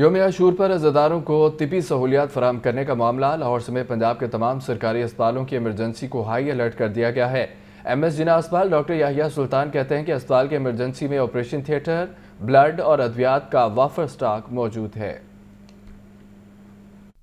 योम आशूर पर रजादारों को तिबी सहूलियात फराम करने का मामला लाहौर समेत पंजाब के तमाम सरकारी अस्पतालों की इमरजेंसी को हाई अलर्ट कर दिया गया है एम एस जिना अस्पताल डॉक्टर याहिया सुल्तान कहते हैं कि अस्पताल के इमरजेंसी में ऑपरेशन थिएटर ब्लड और अद्वियात का वाफर स्टॉक मौजूद है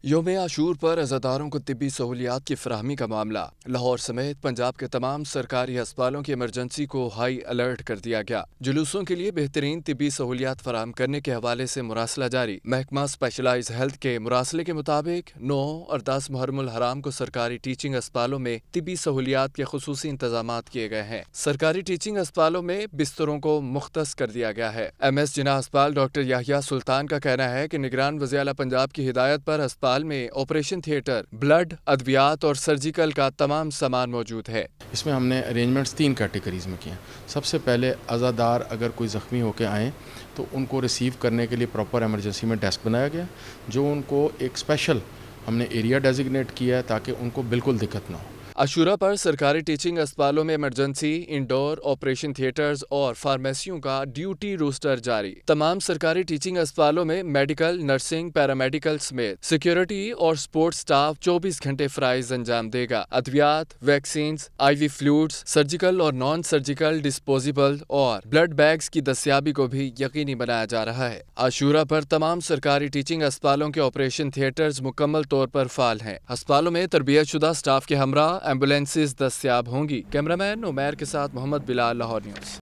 योम आशूर पर अजादारों को तबी सहूलियात की फरहमी का मामला लाहौर समेत पंजाब के तमाम सरकारी अस्पतालों की इमरजेंसी को हाई अलर्ट कर दिया गया जुलूसों के लिए बेहतरीन तबी सहूलियात फराम करने के हवाले से मुरासला जारी महकमा स्पेशलाइज हेल्थ के मुरासले के मुताबिक नौ और दस मुहरमुल हराम को सरकारी टीचिंग अस्पतालों में तबी सहूलियात के खसूस इंतजाम किए गए हैं सरकारी टीचिंग अस्पतालों में बिस्तरों को मुख्त कर दिया गया है एम एस जिना अस्पताल डॉक्टर याहिया सुल्तान का कहना है की निगरान वजी पंजाब की हिदायत पर अस्पताल अस्पताल में ऑपरेशन थिएटर ब्लड अद्वियात और सर्जिकल का तमाम सामान मौजूद है इसमें हमने अरेंजमेंट्स तीन कैटेगरीज में किए सबसे पहले अज़ादार अगर कोई ज़ख्मी होकर आएँ तो उनको रिसीव करने के लिए प्रॉपर एमरजेंसी में डेस्क बनाया गया जो उनको एक स्पेशल हमने एरिया डेजिग्नेट किया है ताकि उनको बिल्कुल दिक्कत ना हो अशूरा पर सरकारी टीचिंग अस्पतालों में इमरजेंसी इंडोर ऑपरेशन थिएटर्स और फार्मेसियों का ड्यूटी रोस्टर जारी तमाम सरकारी टीचिंग अस्पतालों में मेडिकल नर्सिंग पैरामेडिकल समेत सिक्योरिटी और स्पोर्ट्स स्टाफ 24 घंटे फ्राइज अंजाम देगा अद्वियात वैक्सीन आईवी फ्लूड्स सर्जिकल और नॉन सर्जिकल डिस्पोजिबल और ब्लड बैग्स की दस्याबी को भी यकीनी बनाया जा रहा है अशूरा पर तमाम सरकारी टीचिंग अस्पतालों के ऑपरेशन थिएटर्स मुकम्मल तौर पर फाल हैं अस्पतालों में तरबियत शुदा स्टाफ के हमरा एम्बुलेंसेज दस्तियाब होंगी कैमरामैन उमैर के साथ मोहम्मद बिलाल लाहौर न्यूज़